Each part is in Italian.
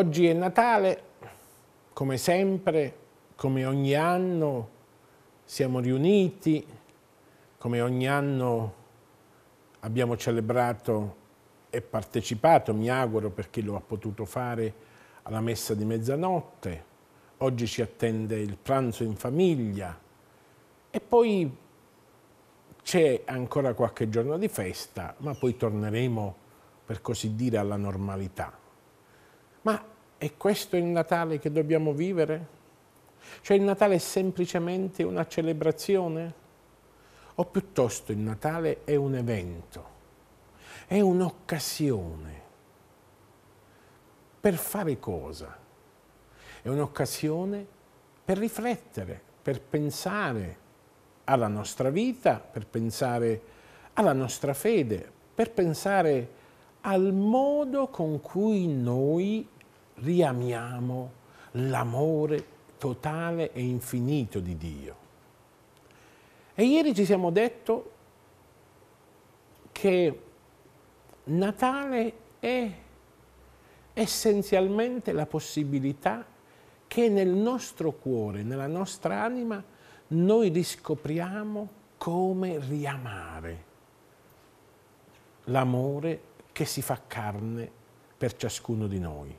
Oggi è Natale, come sempre, come ogni anno siamo riuniti, come ogni anno abbiamo celebrato e partecipato, mi auguro per chi lo ha potuto fare, alla messa di mezzanotte. Oggi ci attende il pranzo in famiglia e poi c'è ancora qualche giorno di festa, ma poi torneremo, per così dire, alla normalità. Ma è questo il Natale che dobbiamo vivere? Cioè il Natale è semplicemente una celebrazione? O piuttosto il Natale è un evento, è un'occasione. Per fare cosa? È un'occasione per riflettere, per pensare alla nostra vita, per pensare alla nostra fede, per pensare al modo con cui noi riamiamo l'amore totale e infinito di Dio. E ieri ci siamo detto che Natale è essenzialmente la possibilità che nel nostro cuore, nella nostra anima, noi riscopriamo come riamare l'amore che si fa carne per ciascuno di noi,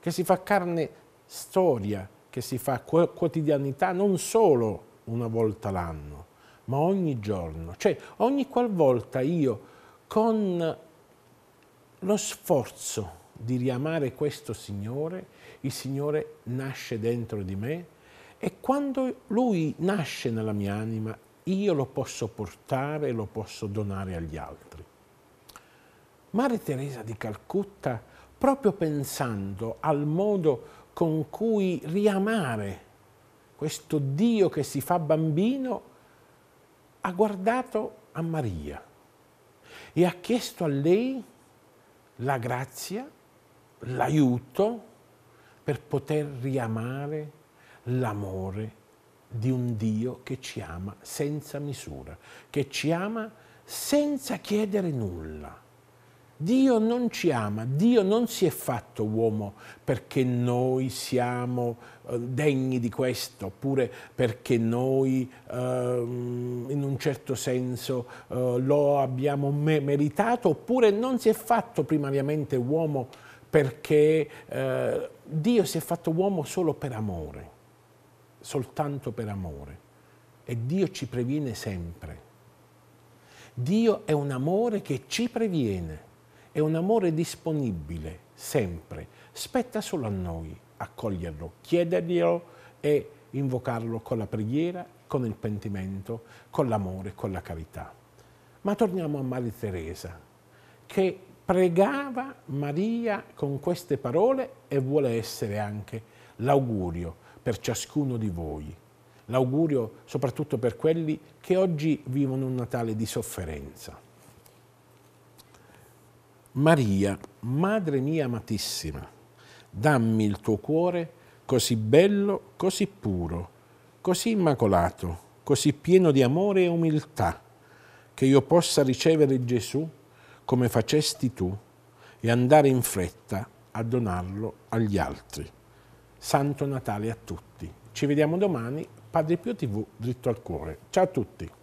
che si fa carne storia, che si fa quotidianità non solo una volta l'anno, ma ogni giorno. Cioè ogni qualvolta io con lo sforzo di riamare questo Signore, il Signore nasce dentro di me e quando Lui nasce nella mia anima io lo posso portare, lo posso donare agli altri. Maria Teresa di Calcutta, proprio pensando al modo con cui riamare questo Dio che si fa bambino, ha guardato a Maria e ha chiesto a lei la grazia, l'aiuto per poter riamare l'amore di un Dio che ci ama senza misura, che ci ama senza chiedere nulla Dio non ci ama, Dio non si è fatto uomo perché noi siamo eh, degni di questo, oppure perché noi ehm, in un certo senso eh, lo abbiamo me meritato, oppure non si è fatto primariamente uomo perché eh, Dio si è fatto uomo solo per amore, soltanto per amore. E Dio ci previene sempre. Dio è un amore che ci previene è un amore disponibile, sempre. Spetta solo a noi accoglierlo, chiederglielo e invocarlo con la preghiera, con il pentimento, con l'amore, con la carità. Ma torniamo a Maria Teresa, che pregava Maria con queste parole e vuole essere anche l'augurio per ciascuno di voi, l'augurio soprattutto per quelli che oggi vivono un Natale di sofferenza. Maria, Madre mia amatissima, dammi il tuo cuore così bello, così puro, così immacolato, così pieno di amore e umiltà, che io possa ricevere Gesù come facesti tu e andare in fretta a donarlo agli altri. Santo Natale a tutti. Ci vediamo domani, Padre Pio TV, dritto al cuore. Ciao a tutti.